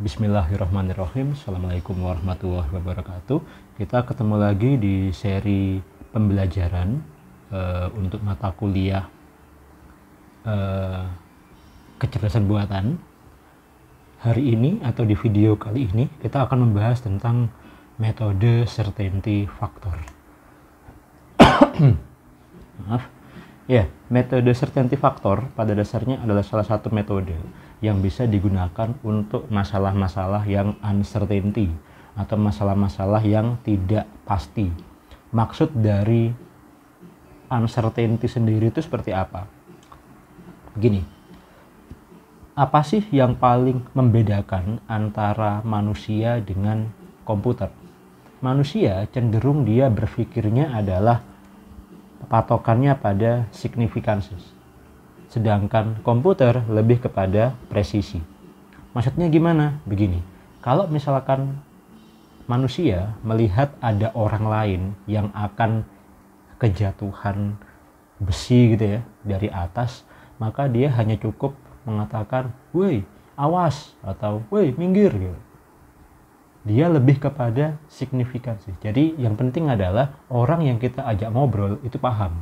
Bismillahirrahmanirrahim. Assalamualaikum warahmatullahi wabarakatuh. Kita ketemu lagi di seri pembelajaran uh, untuk mata kuliah uh, kecerdasan buatan. Hari ini atau di video kali ini kita akan membahas tentang metode certainty factor. Maaf. Ya, metode certainty factor pada dasarnya adalah salah satu metode yang bisa digunakan untuk masalah-masalah yang uncertainty atau masalah-masalah yang tidak pasti. Maksud dari uncertainty sendiri itu seperti apa? Gini, apa sih yang paling membedakan antara manusia dengan komputer? Manusia cenderung dia berpikirnya adalah patokannya pada significances, Sedangkan komputer lebih kepada presisi. Maksudnya gimana? Begini, kalau misalkan manusia melihat ada orang lain yang akan kejatuhan besi gitu ya dari atas, maka dia hanya cukup mengatakan, "Woi, awas" atau "Woi, minggir" gitu dia lebih kepada signifikansi. Jadi yang penting adalah orang yang kita ajak ngobrol itu paham.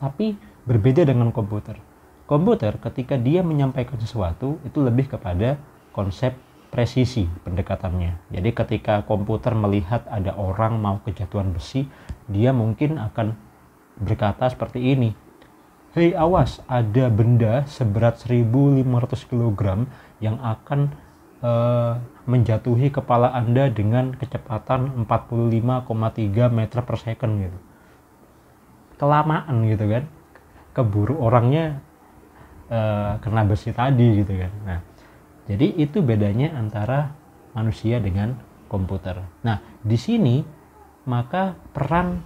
Tapi berbeda dengan komputer. Komputer ketika dia menyampaikan sesuatu itu lebih kepada konsep presisi pendekatannya. Jadi ketika komputer melihat ada orang mau kejatuhan besi, dia mungkin akan berkata seperti ini. Hei awas, ada benda seberat 1500 kg yang akan uh, menjatuhi kepala Anda dengan kecepatan 45,3 meter per second gitu. Kelamaan gitu kan. Keburu orangnya Eh, Karena besi tadi gitu kan. Nah, jadi itu bedanya antara manusia dengan komputer. Nah, di sini maka peran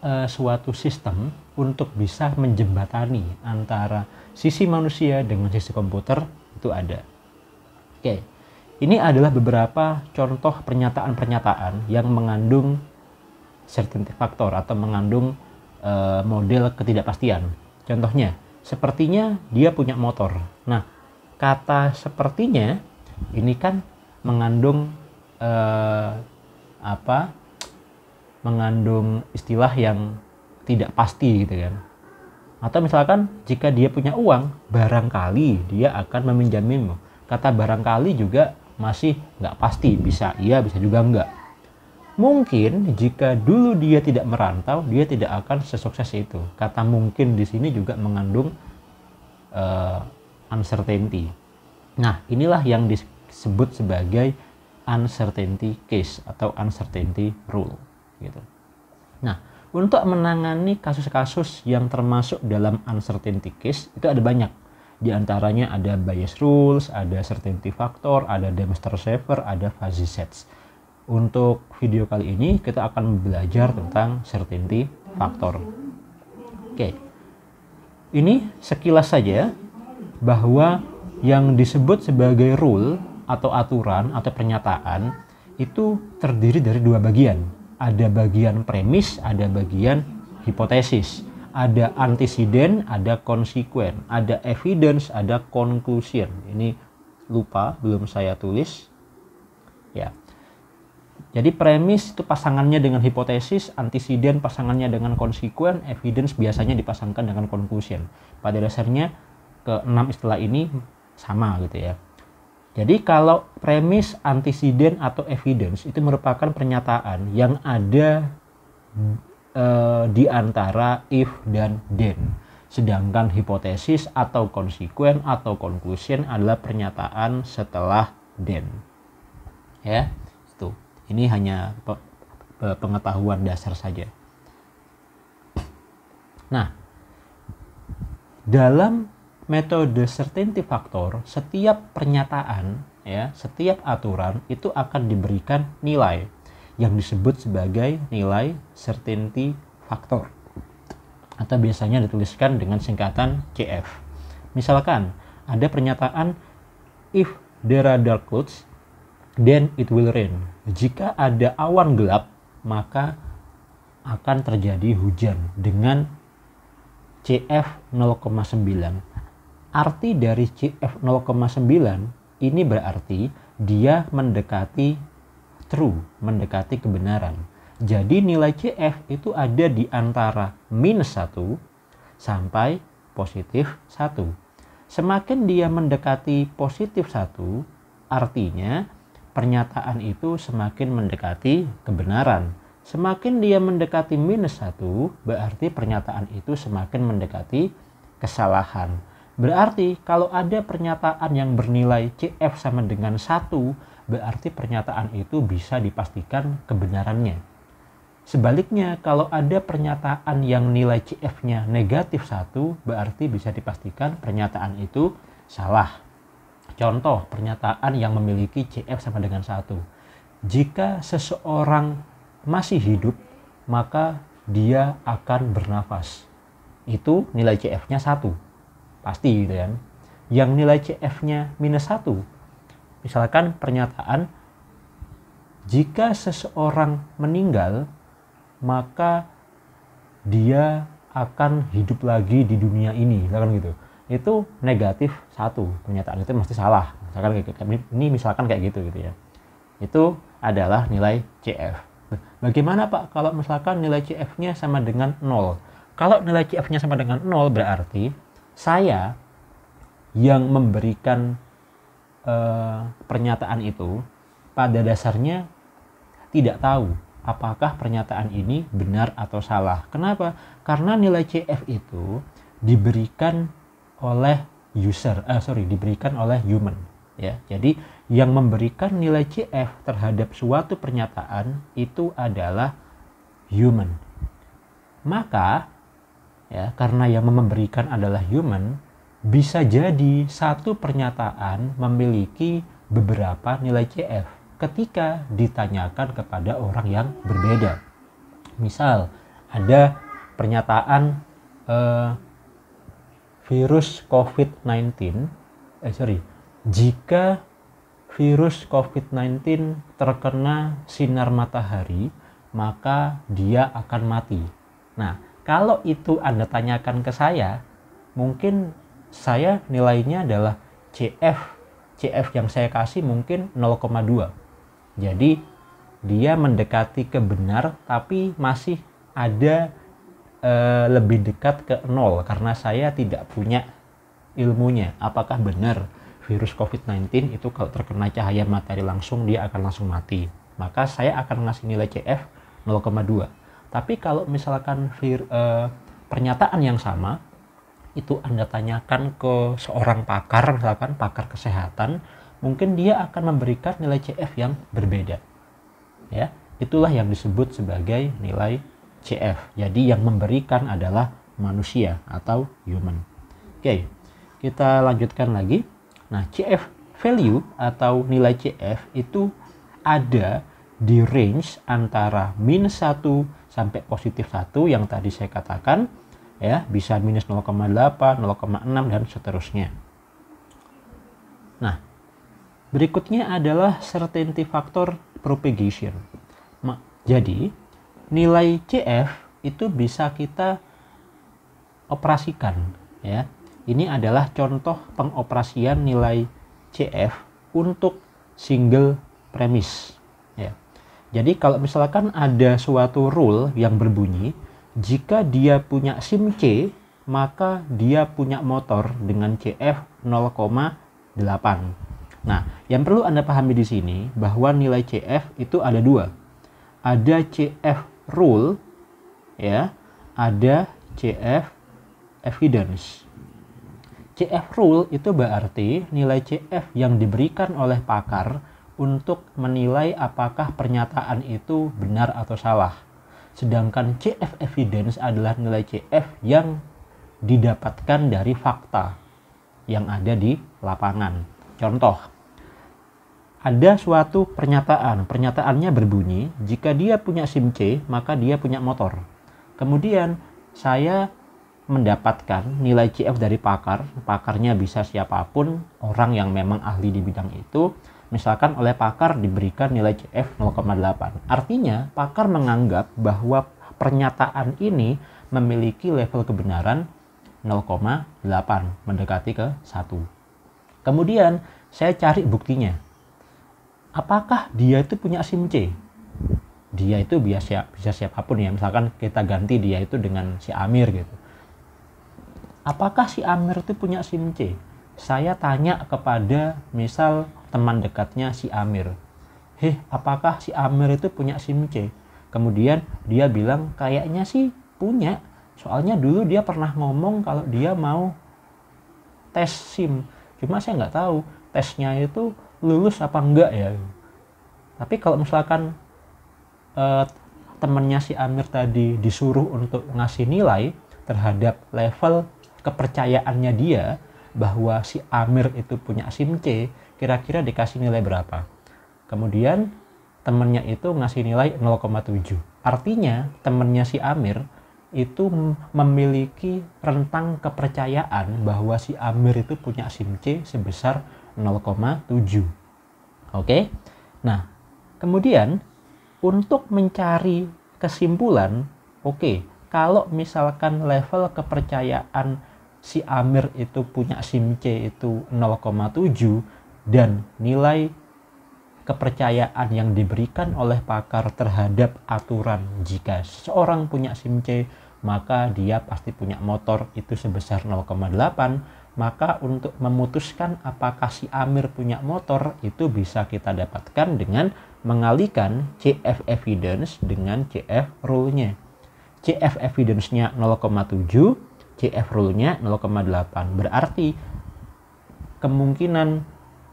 e, suatu sistem untuk bisa menjembatani antara sisi manusia dengan sisi komputer itu ada. Oke. Ini adalah beberapa contoh pernyataan-pernyataan yang mengandung certainty factor atau mengandung e, model ketidakpastian. Contohnya, sepertinya dia punya motor. Nah, kata sepertinya ini kan mengandung eh, apa? Mengandung istilah yang tidak pasti gitu kan. Atau misalkan jika dia punya uang, barangkali dia akan meminjamimu. Kata barangkali juga masih nggak pasti, bisa iya, bisa juga enggak. Mungkin jika dulu dia tidak merantau, dia tidak akan sesukses itu. Kata mungkin di sini juga mengandung uh, uncertainty. Nah, inilah yang disebut sebagai uncertainty case atau uncertainty rule gitu. Nah, untuk menangani kasus-kasus yang termasuk dalam uncertainty case itu ada banyak. Di antaranya ada bias rules, ada certainty factor, ada demonstrator saver, ada fuzzy sets. Untuk video kali ini kita akan belajar tentang certainty factor. Oke. Ini sekilas saja bahwa yang disebut sebagai rule atau aturan atau pernyataan itu terdiri dari dua bagian. Ada bagian premis, ada bagian hipotesis ada antisiden, ada konsekuen, ada evidence, ada conclusion. Ini lupa belum saya tulis. Ya. Jadi premis itu pasangannya dengan hipotesis, antisiden pasangannya dengan konsekuen, evidence biasanya dipasangkan dengan conclusion. Pada dasarnya ke enam istilah ini sama gitu ya. Jadi kalau premis, antisiden atau evidence itu merupakan pernyataan yang ada uh, di antara if dan then. Sedangkan hipotesis atau konsekuen atau conclusion adalah pernyataan setelah then. Ya. Ini hanya pengetahuan dasar saja. Nah, dalam metode certainty factor, setiap pernyataan, ya, setiap aturan itu akan diberikan nilai yang disebut sebagai nilai certainty factor atau biasanya dituliskan dengan singkatan CF. Misalkan ada pernyataan if there are dark clouds then it will rain. Jika ada awan gelap, maka akan terjadi hujan dengan CF 0,9. Arti dari CF 0,9 ini berarti dia mendekati true, mendekati kebenaran. Jadi nilai CF itu ada di antara minus 1 sampai positif 1. Semakin dia mendekati positif 1, artinya pernyataan itu semakin mendekati kebenaran. Semakin dia mendekati minus satu, berarti pernyataan itu semakin mendekati kesalahan. Berarti kalau ada pernyataan yang bernilai CF sama dengan satu, berarti pernyataan itu bisa dipastikan kebenarannya. Sebaliknya, kalau ada pernyataan yang nilai CF-nya negatif satu, berarti bisa dipastikan pernyataan itu salah. Contoh pernyataan yang memiliki CF sama dengan satu. Jika seseorang masih hidup, maka dia akan bernafas. Itu nilai CF-nya satu, pasti gitu kan. Yang nilai CF-nya minus satu, misalkan pernyataan jika seseorang meninggal, maka dia akan hidup lagi di dunia ini, kan gitu itu negatif satu pernyataan itu mesti salah misalkan kayak, gitu. ini misalkan kayak gitu gitu ya itu adalah nilai CF bagaimana pak kalau misalkan nilai CF-nya sama dengan nol kalau nilai CF-nya sama dengan nol berarti saya yang memberikan uh, pernyataan itu pada dasarnya tidak tahu apakah pernyataan ini benar atau salah. Kenapa? Karena nilai CF itu diberikan oleh user, eh, sorry, diberikan oleh human. Ya, jadi yang memberikan nilai CF terhadap suatu pernyataan itu adalah human. Maka, ya, karena yang memberikan adalah human, bisa jadi satu pernyataan memiliki beberapa nilai CF ketika ditanyakan kepada orang yang berbeda. Misal, ada pernyataan eh, virus COVID-19, eh sorry, jika virus COVID-19 terkena sinar matahari, maka dia akan mati. Nah, kalau itu Anda tanyakan ke saya, mungkin saya nilainya adalah CF. CF yang saya kasih mungkin 0,2. Jadi dia mendekati kebenar, tapi masih ada uh, lebih dekat ke nol karena saya tidak punya ilmunya apakah benar virus COVID-19 itu kalau terkena cahaya matahari langsung dia akan langsung mati maka saya akan ngasih nilai CF 0,2 tapi kalau misalkan vir, uh, pernyataan yang sama itu Anda tanyakan ke seorang pakar, misalkan pakar kesehatan, mungkin dia akan memberikan nilai CF yang berbeda. Ya, itulah yang disebut sebagai nilai CF. Jadi yang memberikan adalah manusia atau human. Oke, kita lanjutkan lagi. Nah, CF value atau nilai CF itu ada di range antara minus 1 sampai positif 1 yang tadi saya katakan ya bisa minus 0,8, 0,6 dan seterusnya. Nah, berikutnya adalah certainty factor propagation. Jadi, nilai CF itu bisa kita operasikan ya. Ini adalah contoh pengoperasian nilai CF untuk single premise ya. Jadi kalau misalkan ada suatu rule yang berbunyi jika dia punya SIM C maka dia punya motor dengan CF 0,8. Nah, yang perlu Anda pahami di sini bahwa nilai CF itu ada dua. Ada CF rule ya ada CF evidence. CF rule itu berarti nilai CF yang diberikan oleh pakar untuk menilai apakah pernyataan itu benar atau salah. Sedangkan CF evidence adalah nilai CF yang didapatkan dari fakta yang ada di lapangan. Contoh, ada suatu pernyataan. Pernyataannya berbunyi, jika dia punya SIM C, maka dia punya motor. Kemudian saya mendapatkan nilai CF dari pakar. Pakarnya bisa siapapun, orang yang memang ahli di bidang itu. Misalkan oleh pakar diberikan nilai CF 0,8. Artinya, pakar menganggap bahwa pernyataan ini memiliki level kebenaran 0,8 mendekati ke 1. Kemudian saya cari buktinya apakah dia itu punya SIM C? Dia itu bisa siap, bisa siapapun ya. Misalkan kita ganti dia itu dengan si Amir gitu. Apakah si Amir itu punya SIM C? Saya tanya kepada misal teman dekatnya si Amir. Heh, apakah si Amir itu punya SIM C? Kemudian dia bilang kayaknya sih punya. Soalnya dulu dia pernah ngomong kalau dia mau tes SIM. Cuma saya nggak tahu tesnya itu lulus apa enggak ya tapi kalau misalkan eh, temennya si Amir tadi disuruh untuk ngasih nilai terhadap level kepercayaannya dia bahwa si Amir itu punya SIM C kira-kira dikasih nilai berapa kemudian temennya itu ngasih nilai 0,7 artinya temennya si Amir itu memiliki rentang kepercayaan bahwa si Amir itu punya SIM C sebesar 0,7. Oke. Nah, kemudian untuk mencari kesimpulan, oke, kalau misalkan level kepercayaan si Amir itu punya SIM C itu 0,7 dan nilai kepercayaan yang diberikan oleh pakar terhadap aturan jika seorang punya SIM C maka dia pasti punya motor itu sebesar 0,8 maka untuk memutuskan apakah si Amir punya motor itu bisa kita dapatkan dengan mengalihkan CF evidence dengan CF rule-nya. CF evidence-nya 0,7, CF rule-nya 0,8. Berarti kemungkinan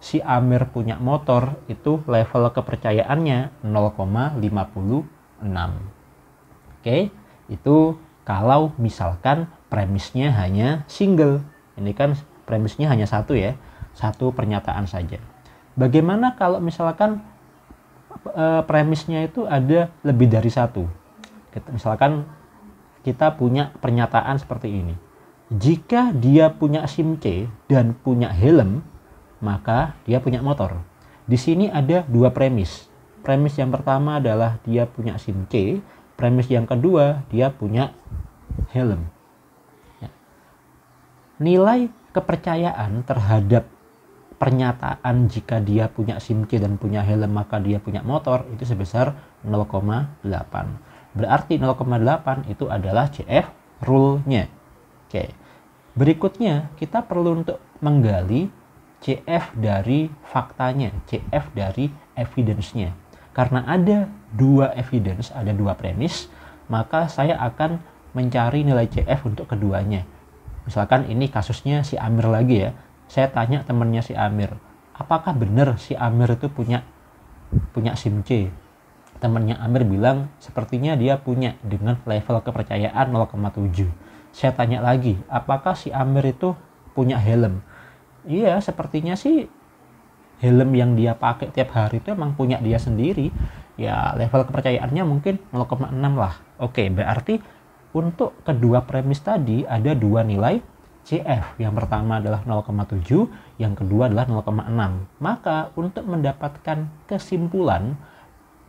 si Amir punya motor itu level kepercayaannya 0,56. Oke, itu kalau misalkan premisnya hanya single. Ini kan premisnya hanya satu ya, satu pernyataan saja. Bagaimana kalau misalkan e, premisnya itu ada lebih dari satu? Kita, misalkan kita punya pernyataan seperti ini. Jika dia punya SIM C dan punya helm, maka dia punya motor. Di sini ada dua premis. Premis yang pertama adalah dia punya SIM C, premis yang kedua dia punya helm nilai kepercayaan terhadap pernyataan jika dia punya sim C dan punya helm maka dia punya motor itu sebesar 0,8. Berarti 0,8 itu adalah CF rule-nya. Oke. Berikutnya kita perlu untuk menggali CF dari faktanya, CF dari evidence-nya. Karena ada dua evidence, ada dua premis, maka saya akan mencari nilai CF untuk keduanya misalkan ini kasusnya si Amir lagi ya saya tanya temennya si Amir apakah benar si Amir itu punya punya SIM C temennya Amir bilang sepertinya dia punya dengan level kepercayaan 0,7 saya tanya lagi apakah si Amir itu punya helm iya sepertinya sih helm yang dia pakai tiap hari itu emang punya dia sendiri ya level kepercayaannya mungkin 0,6 lah oke berarti untuk kedua premis tadi ada dua nilai CF. Yang pertama adalah 0,7, yang kedua adalah 0,6. Maka untuk mendapatkan kesimpulan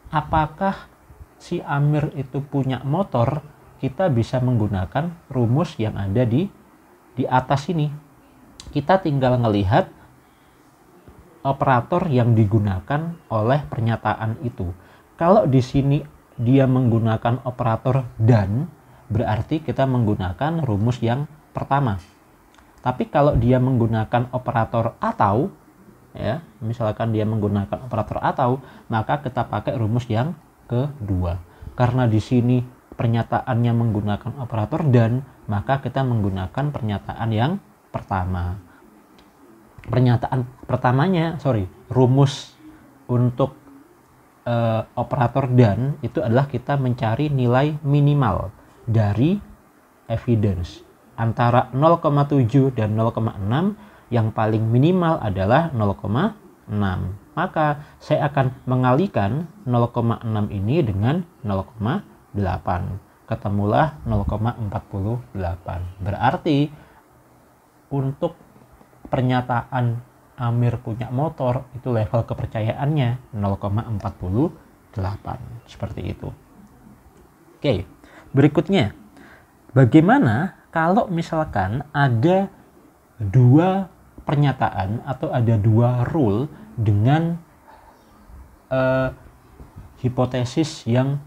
apakah si Amir itu punya motor, kita bisa menggunakan rumus yang ada di di atas ini. Kita tinggal melihat operator yang digunakan oleh pernyataan itu. Kalau di sini dia menggunakan operator dan berarti kita menggunakan rumus yang pertama. Tapi kalau dia menggunakan operator atau ya, misalkan dia menggunakan operator atau, maka kita pakai rumus yang kedua. Karena di sini pernyataannya menggunakan operator dan, maka kita menggunakan pernyataan yang pertama. Pernyataan pertamanya, sorry, rumus untuk uh, operator dan itu adalah kita mencari nilai minimal dari evidence antara 0,7 dan 0,6 yang paling minimal adalah 0,6 maka saya akan mengalihkan 0,6 ini dengan 0,8 ketemulah 0,48 berarti untuk pernyataan Amir punya motor itu level kepercayaannya 0,48 seperti itu oke okay. Berikutnya, bagaimana kalau misalkan ada dua pernyataan atau ada dua rule dengan uh, hipotesis yang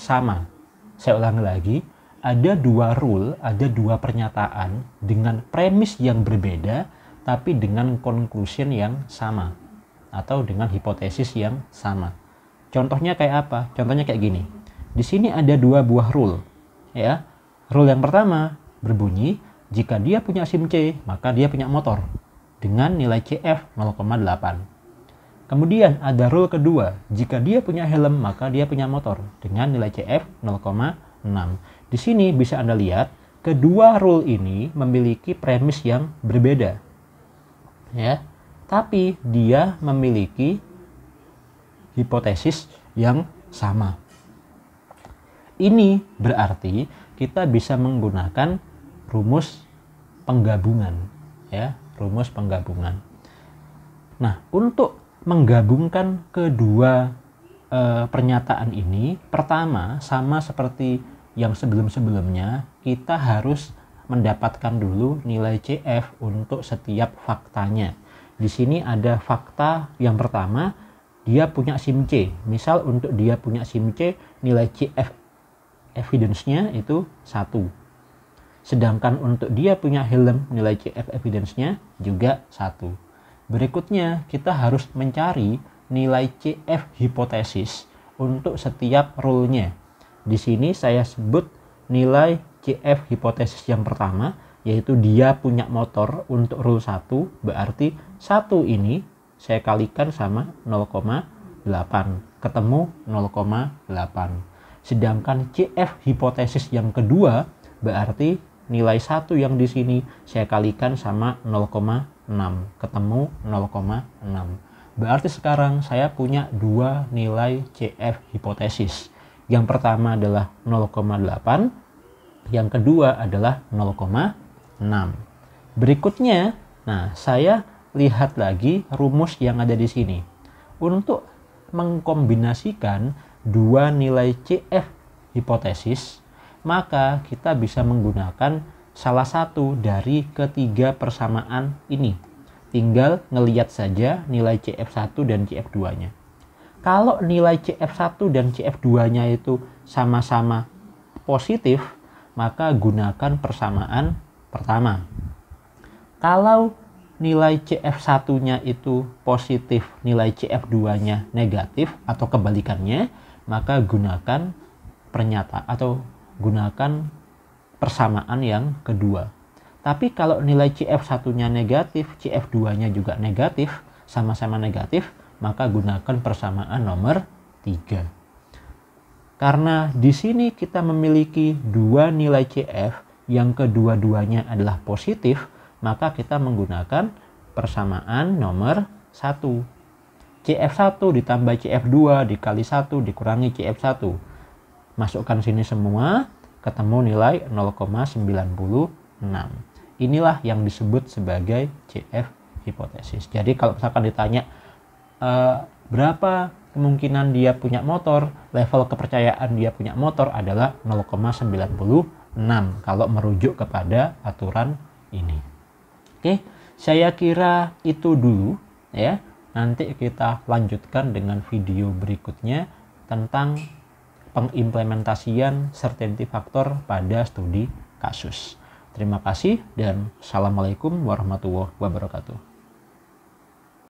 sama? Saya ulangi lagi, ada dua rule, ada dua pernyataan dengan premis yang berbeda tapi dengan conclusion yang sama atau dengan hipotesis yang sama. Contohnya kayak apa? Contohnya kayak gini. Di sini ada dua buah rule, ya. Rule yang pertama berbunyi jika dia punya SIM C, maka dia punya motor dengan nilai CF 0,8. Kemudian ada rule kedua, jika dia punya helm maka dia punya motor dengan nilai CF 0,6. Di sini bisa Anda lihat kedua rule ini memiliki premis yang berbeda. Ya. Tapi dia memiliki hipotesis yang sama. Ini berarti kita bisa menggunakan rumus penggabungan ya, rumus penggabungan. Nah, untuk menggabungkan kedua e, pernyataan ini, pertama sama seperti yang sebelum-sebelumnya, kita harus mendapatkan dulu nilai CF untuk setiap faktanya. Di sini ada fakta yang pertama, dia punya SIM C. Misal untuk dia punya SIM C, nilai CF evidence-nya itu satu. Sedangkan untuk dia punya helm nilai CF evidence-nya juga satu. Berikutnya kita harus mencari nilai CF hipotesis untuk setiap rule-nya. Di sini saya sebut nilai CF hipotesis yang pertama yaitu dia punya motor untuk rule 1 berarti satu ini saya kalikan sama 0,8 ketemu Sedangkan CF hipotesis yang kedua berarti nilai satu yang di sini saya kalikan sama 0,6 ketemu 0,6 berarti sekarang saya punya dua nilai CF hipotesis yang pertama adalah 0,8 yang kedua adalah 0,6 berikutnya nah saya lihat lagi rumus yang ada di sini untuk mengkombinasikan dua nilai CF eh, hipotesis, maka kita bisa menggunakan salah satu dari ketiga persamaan ini. Tinggal ngeliat saja nilai CF1 dan CF2-nya. Kalau nilai CF1 dan CF2-nya itu sama-sama positif, maka gunakan persamaan pertama. Kalau nilai CF1-nya itu positif, nilai CF2-nya negatif atau kebalikannya, maka gunakan pernyataan atau gunakan persamaan yang kedua. Tapi kalau nilai cf satunya negatif, CF2-nya juga negatif, sama-sama negatif, maka gunakan persamaan nomor tiga. Karena di sini kita memiliki dua nilai CF yang kedua-duanya adalah positif, maka kita menggunakan persamaan nomor satu. CF1 ditambah CF2 dikali 1 dikurangi CF1. Masukkan sini semua, ketemu nilai 0,96. Inilah yang disebut sebagai CF hipotesis. Jadi kalau misalkan ditanya e, berapa kemungkinan dia punya motor, level kepercayaan dia punya motor adalah 0,96 kalau merujuk kepada aturan ini. Oke, saya kira itu dulu ya. Nanti kita lanjutkan dengan video berikutnya tentang pengimplementasian certainty factor pada studi kasus. Terima kasih dan Assalamualaikum warahmatullahi wabarakatuh.